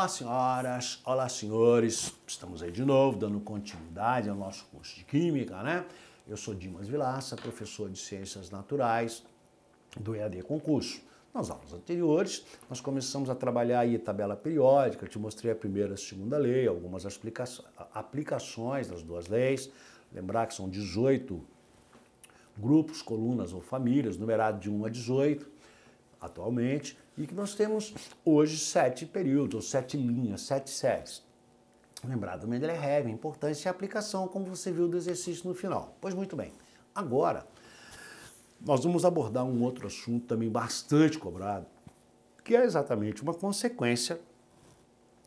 Olá, senhoras, olá, senhores. Estamos aí de novo, dando continuidade ao nosso curso de Química, né? Eu sou Dimas Vilaça, professor de Ciências Naturais do EAD Concurso. Nas aulas anteriores, nós começamos a trabalhar aí tabela periódica, Eu te mostrei a primeira e a segunda lei, algumas aplica aplicações das duas leis. Lembrar que são 18 grupos, colunas ou famílias, numerado de 1 a 18 atualmente e que nós temos hoje sete períodos, sete linhas, sete séries. Lembrar do Mendeleev, a importância e a aplicação, como você viu do exercício no final. Pois muito bem, agora nós vamos abordar um outro assunto também bastante cobrado, que é exatamente uma consequência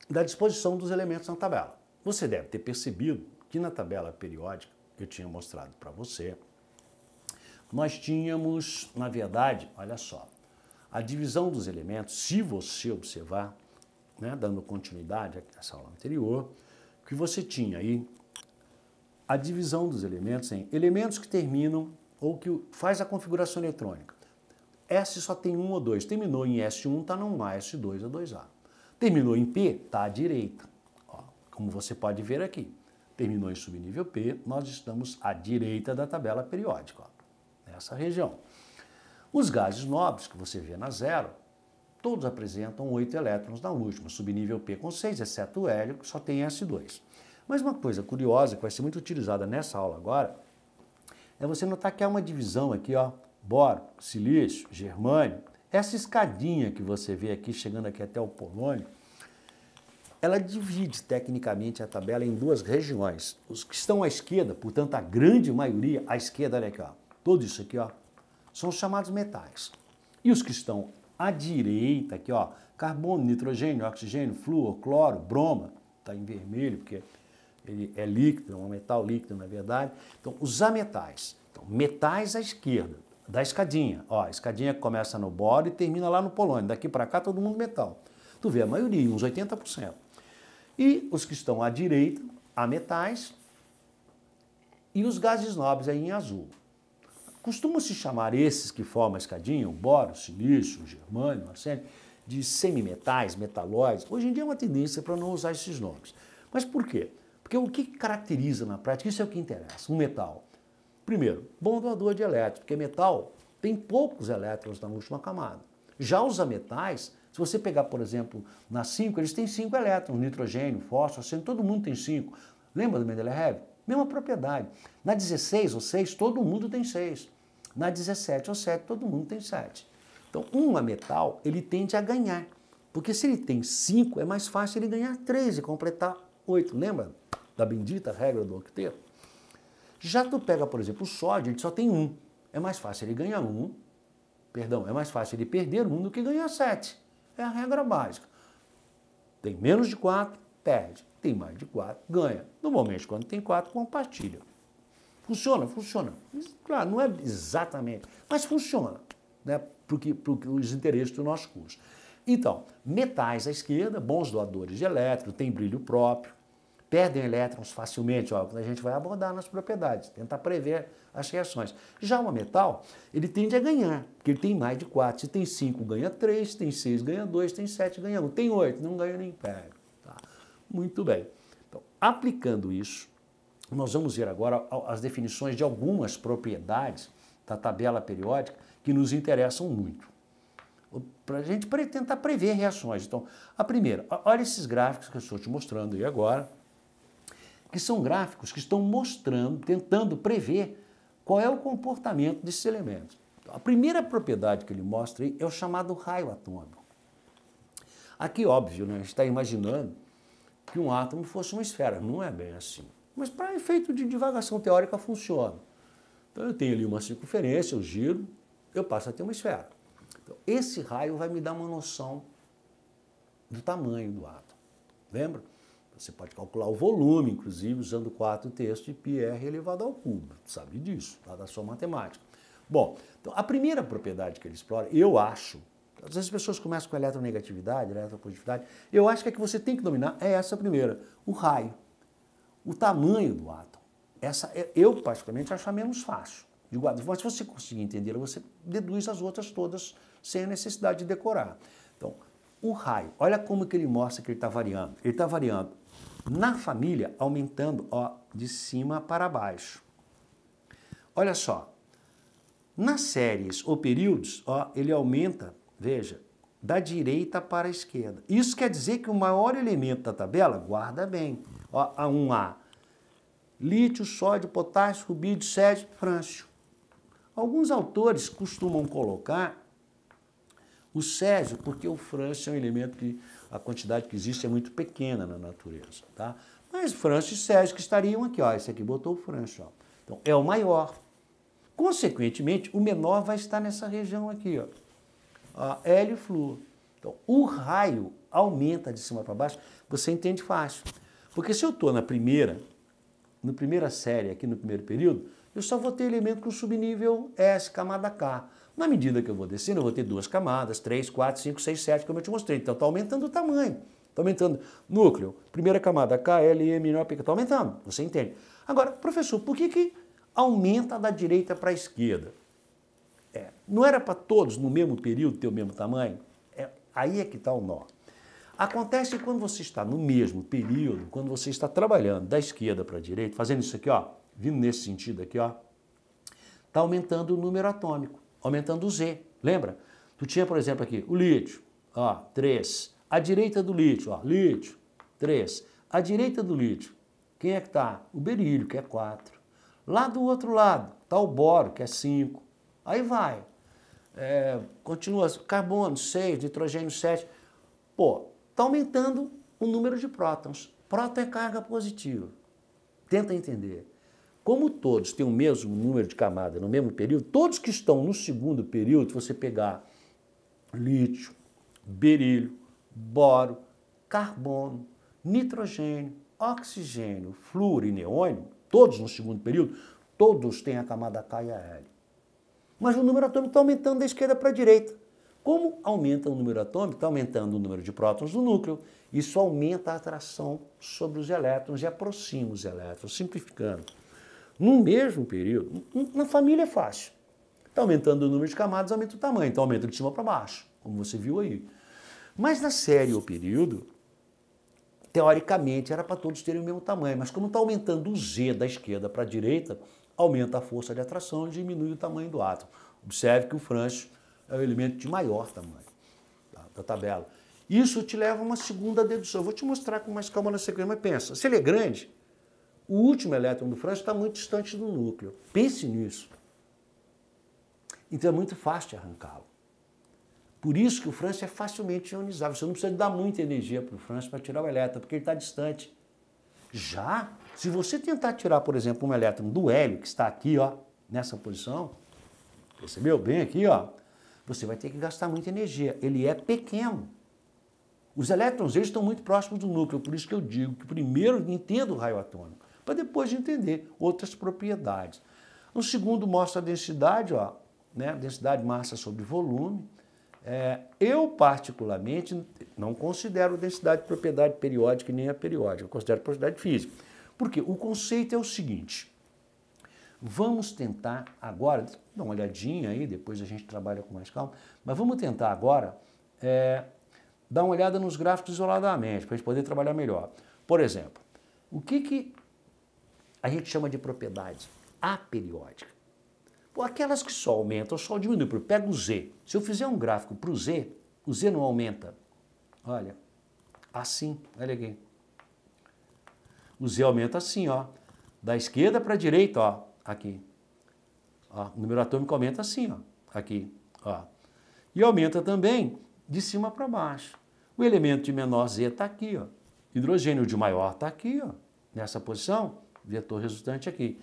da disposição dos elementos na tabela. Você deve ter percebido que na tabela periódica que eu tinha mostrado para você, nós tínhamos, na verdade, olha só, a divisão dos elementos, se você observar, né, dando continuidade à aula anterior, que você tinha aí a divisão dos elementos em elementos que terminam ou que faz a configuração eletrônica. S só tem um ou dois. Terminou em S1, está não A, S2 a 2A. Terminou em P, está à direita. Ó, como você pode ver aqui. Terminou em subnível P, nós estamos à direita da tabela periódica, ó, nessa região. Os gases nobres, que você vê na zero, todos apresentam 8 elétrons na última, subnível P com 6, exceto o hélio, que só tem S2. Mas uma coisa curiosa, que vai ser muito utilizada nessa aula agora, é você notar que há uma divisão aqui, ó, boro, silício, germânio. Essa escadinha que você vê aqui, chegando aqui até o polônio, ela divide tecnicamente a tabela em duas regiões. Os que estão à esquerda, portanto, a grande maioria à esquerda, olha aqui, ó, tudo isso aqui, ó, são os chamados metais. E os que estão à direita, aqui, ó, carbono, nitrogênio, oxigênio, flúor, cloro, broma, está em vermelho, porque ele é líquido, é um metal líquido, na verdade. Então, os ametais. Então, metais à esquerda, da escadinha. Ó, a escadinha começa no boro e termina lá no polônio. Daqui para cá, todo mundo metal. Tu vê a maioria, uns 80%. E os que estão à direita, ametais, metais, e os gases nobres aí em azul. Costumam se chamar esses que formam a escadinha, o boro, o silício, o germânio, o arsênio, de semimetais, metalóides. Hoje em dia é uma tendência para não usar esses nomes. Mas por quê? Porque o que caracteriza na prática, isso é o que interessa, um metal. Primeiro, bom doador de elétrons, porque metal tem poucos elétrons na última camada. Já os ametais, se você pegar, por exemplo, na 5, eles têm 5 elétrons, nitrogênio, fósforo, arsênio, todo mundo tem 5. Lembra do Mendeleev? Mesma propriedade. Na 16 ou 6, todo mundo tem 6. Na 17 ou 7, todo mundo tem 7. Então, um a metal, ele tende a ganhar. Porque se ele tem 5, é mais fácil ele ganhar 3 e completar 8. Lembra da bendita regra do octeto? Já tu pega, por exemplo, o sódio, ele só tem 1. Um. É mais fácil ele ganhar 1, um, perdão, é mais fácil ele perder 1 um do que ganhar 7. É a regra básica. Tem menos de 4, perde. Tem mais de 4, ganha. No momento, quando tem 4, compartilha. Funciona, funciona. Claro, não é exatamente, mas funciona, né? porque, porque os interesses do nosso curso. Então, metais à esquerda, bons doadores de elétrons, têm brilho próprio, perdem elétrons facilmente, ó, quando a gente vai abordar nas propriedades, tentar prever as reações. Já o metal, ele tende a ganhar, porque ele tem mais de 4. Se tem 5, ganha 3, se tem 6, ganha 2, tem 7, ganha 1, tem 8, não ganha nem pega. Tá? Muito bem. Então, aplicando isso, nós vamos ver agora as definições de algumas propriedades da tabela periódica que nos interessam muito. Para a gente tentar prever reações. Então, a primeira, olha esses gráficos que eu estou te mostrando aí agora, que são gráficos que estão mostrando, tentando prever qual é o comportamento desses elementos. A primeira propriedade que ele mostra aí é o chamado raio atômico. Aqui, óbvio, né, a gente está imaginando que um átomo fosse uma esfera. Não é bem assim. Mas para efeito de divagação teórica funciona. Então eu tenho ali uma circunferência, eu giro, eu passo a ter uma esfera. Então, esse raio vai me dar uma noção do tamanho do átomo. Lembra? Você pode calcular o volume, inclusive, usando 4 texto de πr elevado ao cubo. Sabe disso, lá da sua matemática. Bom, então a primeira propriedade que ele explora, eu acho, às vezes as pessoas começam com eletronegatividade, eletropositividade, eu acho que a é que você tem que dominar é essa primeira, o raio o tamanho do átomo. Essa, é, eu, particularmente, acho a menos fácil. Digo, mas se você conseguir entender, você deduz as outras todas sem a necessidade de decorar. Então, o raio, olha como que ele mostra que ele está variando. Ele está variando na família, aumentando ó, de cima para baixo. Olha só, nas séries ou períodos, ó, ele aumenta, veja, da direita para a esquerda. Isso quer dizer que o maior elemento da tabela, guarda bem, a1A. Lítio, sódio, potássio, rubídio, sérgio, frâncio. Alguns autores costumam colocar o césio, porque o frâncio é um elemento que a quantidade que existe é muito pequena na natureza, tá? Mas frâncio e césio que estariam aqui, ó, esse aqui botou o frâncio, ó. Então é o maior. Consequentemente, o menor vai estar nessa região aqui, ó. hélio e flúor. Então, o raio aumenta de cima para baixo, você entende fácil. Porque se eu estou na primeira, na primeira série, aqui no primeiro período, eu só vou ter elemento com subnível S, camada K. Na medida que eu vou descendo, eu vou ter duas camadas, três, quatro, cinco, seis, sete, como eu te mostrei. Então está aumentando o tamanho. Está aumentando. Núcleo, primeira camada, K, L, M, N, P, está aumentando. Você entende. Agora, professor, por que, que aumenta da direita para a esquerda? É, não era para todos no mesmo período ter o mesmo tamanho? É, aí é que está o nó. Acontece quando você está no mesmo período, quando você está trabalhando da esquerda para a direita, fazendo isso aqui, ó, vindo nesse sentido aqui, ó, está aumentando o número atômico, aumentando o Z. Lembra? Tu tinha, por exemplo, aqui o lítio, ó, 3. À direita do lítio, ó, lítio, 3. À direita do lítio, quem é que está? O berílio, que é 4. Lá do outro lado, está o boro, que é 5. Aí vai. É, continua, carbono, 6, nitrogênio, 7. Pô, está aumentando o número de prótons. Próton é carga positiva. Tenta entender. Como todos têm o mesmo número de camada no mesmo período, todos que estão no segundo período, se você pegar lítio, berílio, boro, carbono, nitrogênio, oxigênio, flúor e neônio, todos no segundo período, todos têm a camada K e a L. Mas o número atômico está aumentando da esquerda para a direita. Como aumenta o número atômico, está aumentando o número de prótons do núcleo, isso aumenta a atração sobre os elétrons e aproxima os elétrons, simplificando. No mesmo período, na família é fácil. Está aumentando o número de camadas, aumenta o tamanho, então aumenta de cima para baixo, como você viu aí. Mas na série ou período, teoricamente era para todos terem o mesmo tamanho, mas como está aumentando o Z da esquerda para a direita, aumenta a força de atração e diminui o tamanho do átomo. Observe que o Francis é o elemento de maior tamanho tá? da tabela. Isso te leva a uma segunda dedução. Eu vou te mostrar com mais calma na sequência, mas pensa, se ele é grande, o último elétron do frâncio está muito distante do núcleo. Pense nisso. Então é muito fácil arrancá-lo. Por isso que o frâncio é facilmente ionizável. Você não precisa dar muita energia para o frâncio para tirar o elétron, porque ele está distante. Já, se você tentar tirar, por exemplo, um elétron do hélio, que está aqui, ó, nessa posição, percebeu bem aqui, ó, você vai ter que gastar muita energia. Ele é pequeno. Os elétrons eles estão muito próximos do núcleo, por isso que eu digo que primeiro entenda o raio atômico, para depois entender outras propriedades. O segundo mostra a densidade, ó, né, densidade massa sobre volume. É, eu, particularmente, não considero densidade propriedade periódica nem a periódica, eu considero propriedade física. Porque o conceito é o seguinte: Vamos tentar agora, dá uma olhadinha aí, depois a gente trabalha com mais calma, mas vamos tentar agora é, dar uma olhada nos gráficos isoladamente, para a gente poder trabalhar melhor. Por exemplo, o que, que a gente chama de propriedade aperiódica? Pô, aquelas que só aumentam, só diminuem. Pega o Z. Se eu fizer um gráfico para o Z, o Z não aumenta. Olha, assim, olha aqui. O Z aumenta assim, ó. Da esquerda para a direita, ó aqui. Ó, o número atômico aumenta assim, ó, aqui. Ó. E aumenta também de cima para baixo. O elemento de menor Z está aqui, ó. hidrogênio de maior está aqui, ó, nessa posição, vetor resultante aqui.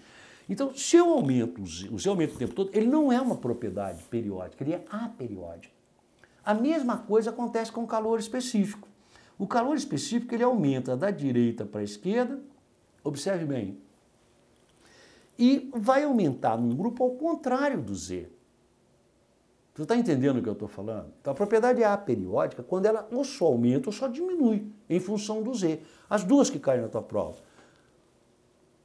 Então, se eu aumento o Z, o Z aumenta o tempo todo, ele não é uma propriedade periódica, ele é aperiódico. A mesma coisa acontece com o calor específico. O calor específico ele aumenta da direita para a esquerda. Observe bem, e vai aumentar no grupo ao contrário do Z. Você está entendendo o que eu estou falando? Então, a propriedade A periódica, quando ela ou só aumenta ou só diminui em função do Z. As duas que caem na tua prova,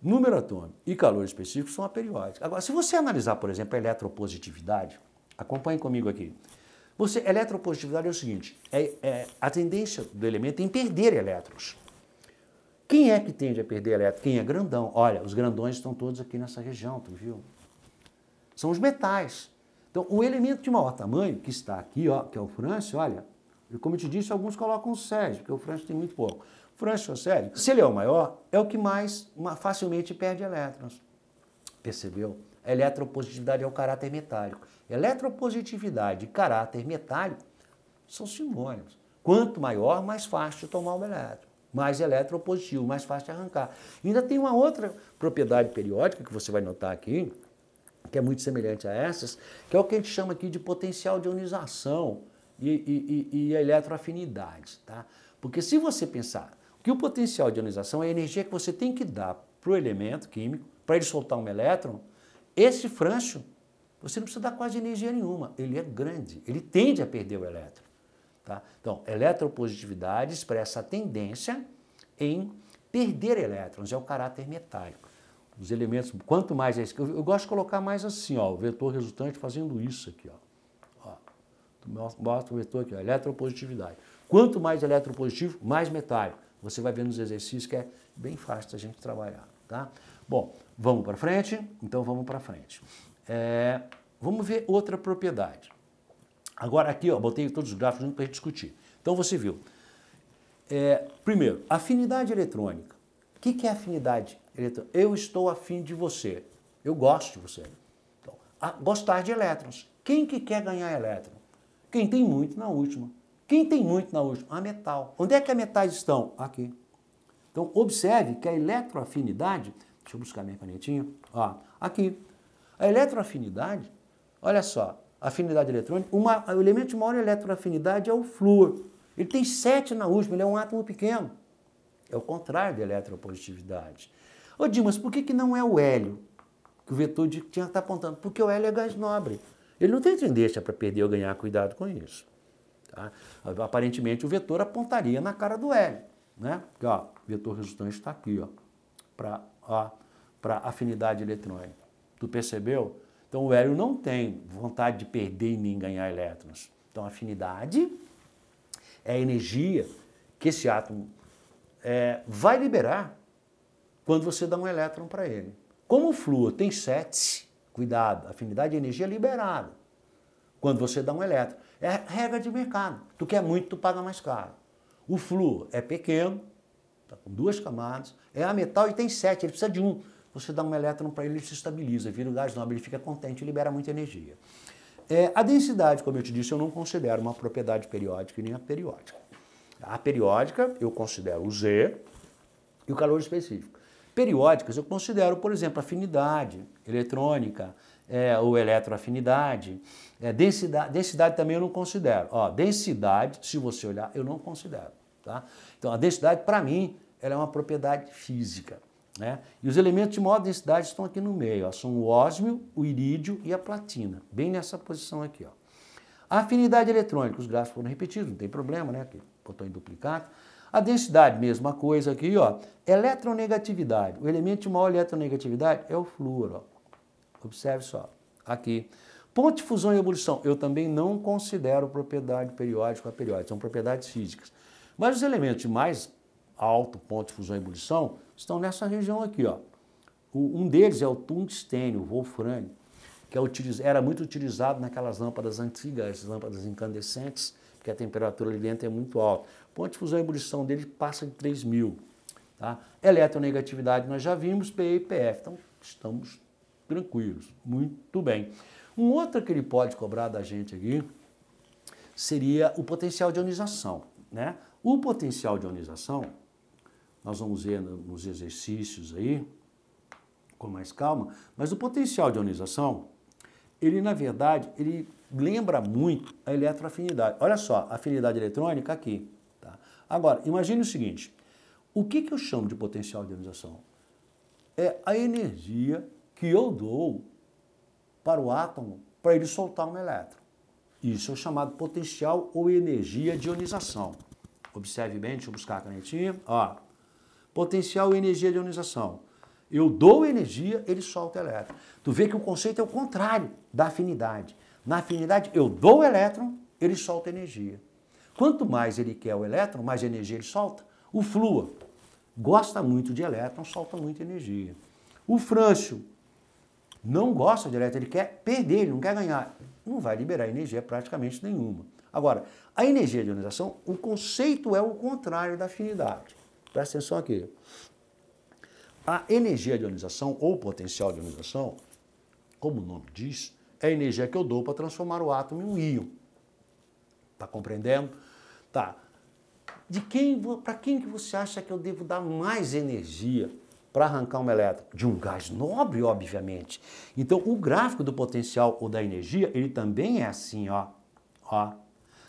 número atômico e calor específico, são aperiódicas. Agora, se você analisar, por exemplo, a eletropositividade, acompanhe comigo aqui. Você, eletropositividade é o seguinte, é, é a tendência do elemento em perder elétrons. Quem é que tende a perder elétrons? Quem é grandão? Olha, os grandões estão todos aqui nessa região, tu viu? São os metais. Então, o elemento de maior tamanho, que está aqui, ó, que é o francio, olha, como eu te disse, alguns colocam o sérgio, porque o francio tem muito pouco. Francio ou sérgio, se ele é o maior, é o que mais facilmente perde elétrons. Percebeu? A eletropositividade é o caráter metálico. Eletropositividade e caráter metálico são sinônimos. Quanto maior, mais fácil tomar o elétron mais eletropositivo, mais fácil de arrancar. E ainda tem uma outra propriedade periódica que você vai notar aqui, que é muito semelhante a essas, que é o que a gente chama aqui de potencial de ionização e, e, e, e eletroafinidade. Tá? Porque se você pensar que o potencial de ionização é a energia que você tem que dar para o elemento químico, para ele soltar um elétron, esse francho, você não precisa dar quase energia nenhuma, ele é grande, ele tende a perder o elétron. Tá? Então, eletropositividade expressa a tendência em perder elétrons, é o caráter metálico. Os elementos, quanto mais é isso, eu, eu gosto de colocar mais assim, ó, o vetor resultante fazendo isso aqui. Ó. Ó, mostra o vetor aqui, ó, eletropositividade. Quanto mais eletropositivo, mais metálico. Você vai ver nos exercícios que é bem fácil da gente trabalhar. Tá? Bom, vamos para frente? Então vamos para frente. É, vamos ver outra propriedade. Agora aqui, ó, botei todos os gráficos para a gente discutir. Então você viu. É, primeiro, afinidade eletrônica. O que, que é afinidade eletrônica? Eu estou afim de você. Eu gosto de você. Então, a, gostar de elétrons. Quem que quer ganhar elétron? Quem tem muito na última. Quem tem muito na última? A metal. Onde é que as metais estão? Aqui. Então, observe que a eletroafinidade, deixa eu buscar minha canetinha, ó, aqui. A eletroafinidade, olha só, afinidade eletrônica, uma, o elemento de maior eletroafinidade é o flúor. Ele tem 7 na USP, ele é um átomo pequeno. É o contrário da eletropositividade. Ô Dimas, por que, que não é o hélio que o vetor de tinha estar tá apontando? Porque o hélio é gás nobre. Ele não tem tendência para perder ou ganhar, cuidado com isso. Tá? Aparentemente o vetor apontaria na cara do hélio. Né? Porque, ó, o vetor resultante está aqui, ó, para a afinidade eletrônica. Tu percebeu? Então o hélio não tem vontade de perder e nem ganhar elétrons. Então afinidade é a energia que esse átomo é, vai liberar quando você dá um elétron para ele. Como o flúor tem sete, cuidado, afinidade e energia é liberada quando você dá um elétron. É regra de mercado. Tu quer muito, tu paga mais caro. O flúor é pequeno, tá com duas camadas, é a metal e tem sete, ele precisa de um você dá um elétron para ele, ele se estabiliza, vira o gás nobre, ele fica contente, libera muita energia. É, a densidade, como eu te disse, eu não considero uma propriedade periódica e nem periódica. A periódica eu considero o Z e o calor específico. Periódicas eu considero, por exemplo, afinidade eletrônica, é, ou eletroafinidade. É, densidade, densidade também eu não considero. Ó, densidade, se você olhar, eu não considero. Tá? Então, a densidade, para mim, ela é uma propriedade física. Né? E os elementos de maior densidade estão aqui no meio, ó, são o ósmio, o irídio e a platina, bem nessa posição aqui. Ó. A afinidade eletrônica, os gráficos foram repetidos, não tem problema, né? Aqui, botão em duplicado. A densidade, mesma coisa aqui, ó. Eletronegatividade, o elemento de maior eletronegatividade é o flúor, ó. Observe só, aqui. Ponto de fusão e ebulição, eu também não considero propriedade periódica a periódica, são propriedades físicas. Mas os elementos de mais alto ponto de fusão e ebulição estão nessa região aqui. Ó. O, um deles é o tungstênio, o wolfram, que é utiliz, era muito utilizado naquelas lâmpadas antigas, lâmpadas incandescentes, porque a temperatura ali dentro é muito alta. ponto de fusão e ebulição dele passa de 3 mil. Tá? Eletronegatividade nós já vimos, PE e PF, então estamos tranquilos, muito bem. Um outro que ele pode cobrar da gente aqui seria o potencial de ionização. Né? O potencial de ionização nós vamos ver nos exercícios aí, com mais calma, mas o potencial de ionização, ele na verdade, ele lembra muito a eletroafinidade. Olha só, afinidade eletrônica aqui. Tá? Agora, imagine o seguinte, o que, que eu chamo de potencial de ionização? É a energia que eu dou para o átomo para ele soltar um elétron. Isso é chamado potencial ou energia de ionização. Observe bem, deixa eu buscar a canetinha. Ó, potencial e energia de ionização. Eu dou energia, ele solta elétron. Tu vê que o conceito é o contrário da afinidade. Na afinidade, eu dou elétron, ele solta energia. Quanto mais ele quer o elétron, mais energia ele solta. O flúor gosta muito de elétron, solta muita energia. O frâncio não gosta de elétron, ele quer perder, ele não quer ganhar. Não vai liberar energia praticamente nenhuma. Agora, a energia de ionização, o conceito é o contrário da afinidade. Presta atenção aqui. A energia de ionização ou potencial de ionização, como o nome diz, é a energia que eu dou para transformar o átomo em um íon. Tá compreendendo? Tá. De quem, para quem que você acha que eu devo dar mais energia para arrancar um elétron? De um gás nobre, obviamente. Então, o gráfico do potencial ou da energia, ele também é assim, ó, ó.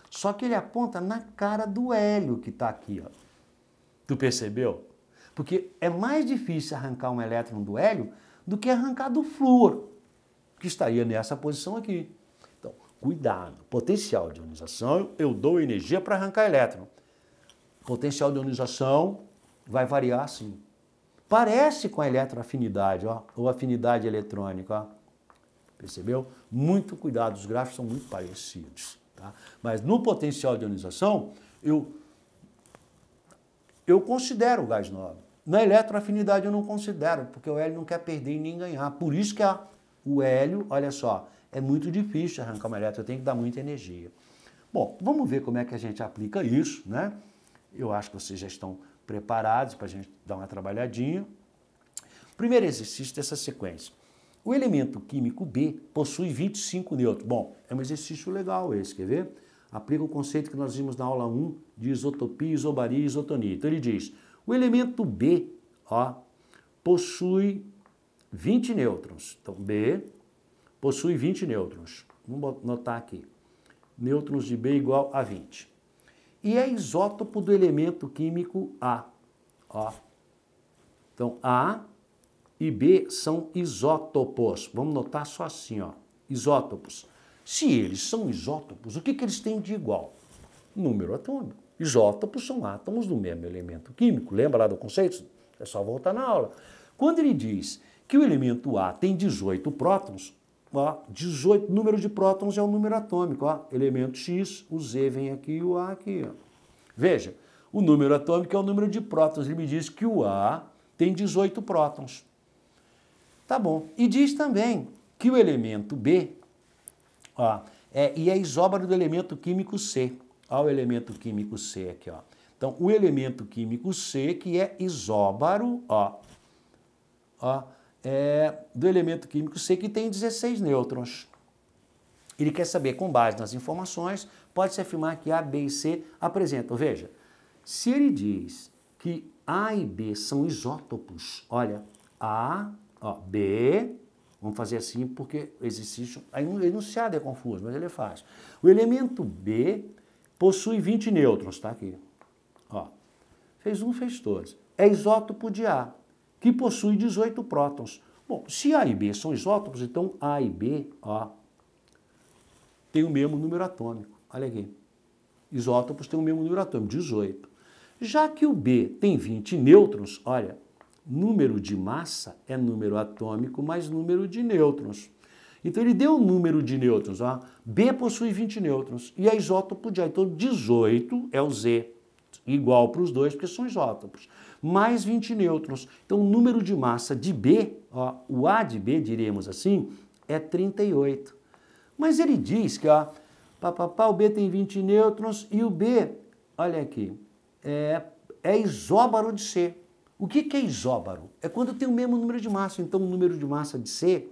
Só que ele aponta na cara do hélio que está aqui, ó. Tu percebeu? Porque é mais difícil arrancar um elétron do hélio do que arrancar do flúor, que estaria nessa posição aqui. Então, cuidado. Potencial de ionização, eu dou energia para arrancar elétron. Potencial de ionização vai variar sim. Parece com a eletroafinidade, ó, ou afinidade eletrônica. Ó. Percebeu? Muito cuidado, os gráficos são muito parecidos. Tá? Mas no potencial de ionização, eu eu considero o gás nobre. Na eletroafinidade eu não considero, porque o hélio não quer perder e nem ganhar. Por isso que a, o hélio, olha só, é muito difícil arrancar uma elétron, eu tenho que dar muita energia. Bom, vamos ver como é que a gente aplica isso, né? Eu acho que vocês já estão preparados para a gente dar uma trabalhadinha. Primeiro exercício dessa sequência. O elemento químico B possui 25 nêutrons. Bom, é um exercício legal esse, quer ver? aplica o conceito que nós vimos na aula 1 de isotopia, isobaria e isotonia. Então ele diz, o elemento B ó, possui 20 nêutrons. Então B possui 20 nêutrons. Vamos notar aqui. Nêutrons de B igual a 20. E é isótopo do elemento químico A. Ó. Então A e B são isótopos. Vamos notar só assim, ó. Isótopos. Se eles são isótopos, o que, que eles têm de igual? Número atômico. Isótopos são átomos do mesmo elemento químico. Lembra lá do conceito? É só voltar na aula. Quando ele diz que o elemento A tem 18 prótons, ó, 18 número de prótons é o um número atômico. Ó, elemento X, o Z vem aqui e o A aqui. Ó. Veja, o número atômico é o número de prótons. Ele me diz que o A tem 18 prótons. Tá bom. E diz também que o elemento B Ó, é, e é isóbaro do elemento químico C. Olha o elemento químico C aqui, ó. Então, o elemento químico C, que é isóbaro, ó, ó, é, do elemento químico C, que tem 16 nêutrons. Ele quer saber, com base nas informações, pode-se afirmar que A, B e C apresentam. Veja, se ele diz que A e B são isótopos, olha, A, ó, B, Vamos fazer assim porque o exercício enunciado é confuso, mas ele é fácil. O elemento B possui 20 nêutrons, tá aqui. Ó, fez um, fez todos. É isótopo de A, que possui 18 prótons. Bom, se A e B são isótopos, então A e B ó, tem o mesmo número atômico. Olha aqui. Isótopos têm o mesmo número atômico, 18. Já que o B tem 20 nêutrons, olha, Número de massa é número atômico mais número de nêutrons. Então ele deu o número de nêutrons. Ó. B possui 20 nêutrons e é isótopo de A. Então 18 é o Z, igual para os dois, porque são isótopos. Mais 20 nêutrons. Então o número de massa de B, ó, o A de B, diremos assim, é 38. Mas ele diz que ó, pá, pá, pá, o B tem 20 nêutrons e o B, olha aqui, é, é isóbaro de C. O que, que é isóbaro? É quando tem o mesmo número de massa. Então, o número de massa de C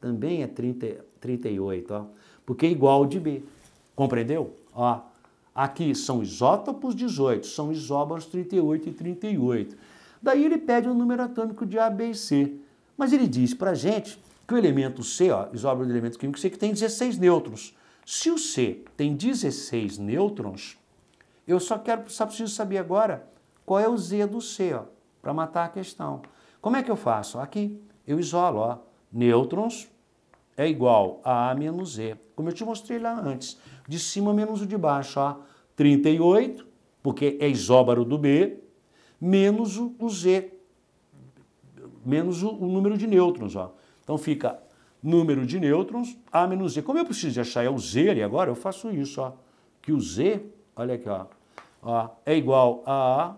também é 30, 38, ó, porque é igual ao de B. Compreendeu? Ó, aqui são isótopos 18, são isóbaros 38 e 38. Daí ele pede o um número atômico de A, B e C. Mas ele diz para gente que o elemento C, ó, isóbaro do elemento químico C, é que tem 16 nêutrons. Se o C tem 16 nêutrons, eu só quero, só preciso saber agora qual é o Z do C, ó para matar a questão. Como é que eu faço? Aqui, eu isolo, ó, nêutrons é igual a A menos E, como eu te mostrei lá antes. De cima menos o de baixo, ó, 38, porque é isóbaro do B, menos o, o Z, menos o, o, número de nêutrons, ó. Então fica número de nêutrons, A menos Z. Como eu preciso de achar é o Z ali agora, eu faço isso, ó. Que o Z, olha aqui, ó, ó é igual a A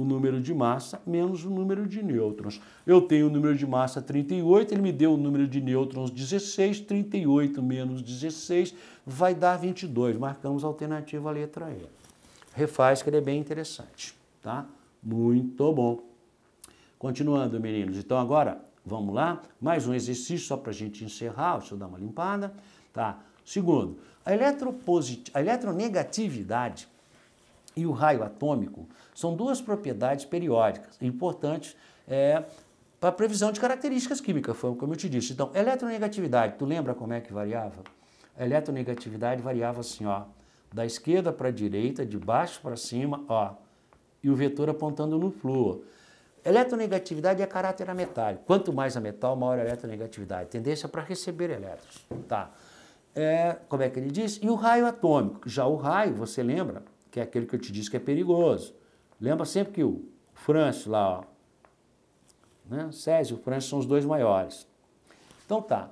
o número de massa menos o número de nêutrons. Eu tenho o número de massa 38, ele me deu o número de nêutrons 16, 38 menos 16 vai dar 22. Marcamos a alternativa a letra E. Refaz que ele é bem interessante, tá? Muito bom. Continuando, meninos. Então agora, vamos lá, mais um exercício só para a gente encerrar, deixa eu dar uma limpada, tá? Segundo, a, a eletronegatividade e o raio atômico são duas propriedades periódicas importantes é, para previsão de características químicas, foi como eu te disse. Então, eletronegatividade, tu lembra como é que variava? A eletronegatividade variava assim, ó, da esquerda para a direita, de baixo para cima, ó, e o vetor apontando no flúor. Eletronegatividade é caráter ametálico. Quanto mais a metal, maior a eletronegatividade. Tendência para receber elétrons. Tá. É, como é que ele diz? E o raio atômico. Já o raio, você lembra, que é aquele que eu te disse que é perigoso. Lembra sempre que o Franço lá, ó, né? Césio e o Franço são os dois maiores. Então tá.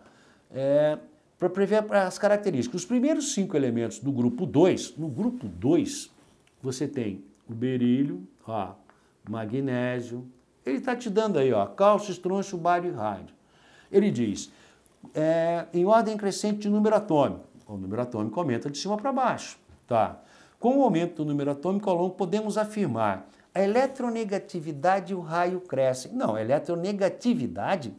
É, Para prever as características. Os primeiros cinco elementos do grupo 2, no grupo 2, você tem o berílio, ó, magnésio. Ele está te dando aí, ó, cálcio, estrôncio, bário e rádio. Ele diz, é, em ordem crescente de número atômico. O número atômico aumenta de cima para baixo, tá? Com o aumento do número atômico ao longo, podemos afirmar a eletronegatividade e o raio crescem. Não, a eletronegatividade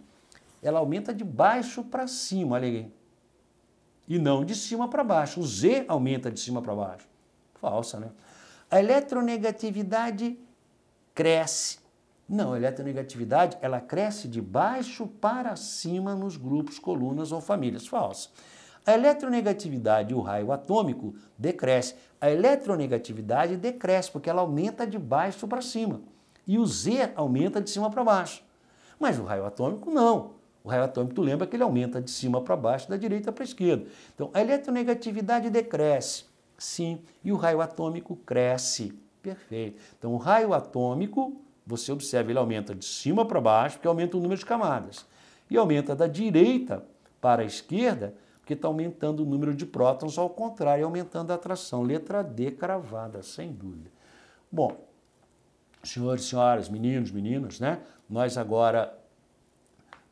ela aumenta de baixo para cima, olha aí. E não de cima para baixo. O Z aumenta de cima para baixo. Falsa, né? A eletronegatividade cresce. Não, a eletronegatividade ela cresce de baixo para cima nos grupos, colunas ou famílias. Falsa. A eletronegatividade e o raio atômico decresce. A eletronegatividade decresce porque ela aumenta de baixo para cima. E o Z aumenta de cima para baixo. Mas o raio atômico não. O raio atômico, tu lembra que ele aumenta de cima para baixo, da direita para a esquerda. Então, a eletronegatividade decresce, sim, e o raio atômico cresce. Perfeito. Então, o raio atômico, você observa, ele aumenta de cima para baixo, porque aumenta o número de camadas. E aumenta da direita para a esquerda, porque está aumentando o número de prótons, ao contrário, aumentando a atração. Letra D cravada, sem dúvida. Bom, senhores, senhoras, meninos, meninas, né? Nós agora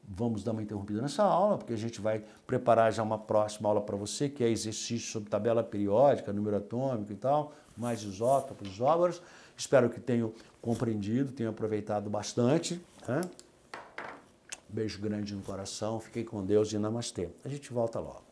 vamos dar uma interrompida nessa aula, porque a gente vai preparar já uma próxima aula para você, que é exercício sobre tabela periódica, número atômico e tal, mais isótopos, óbaros. Espero que tenham compreendido, tenham aproveitado bastante. Né? Beijo grande no coração, fiquem com Deus e namastê. A gente volta logo.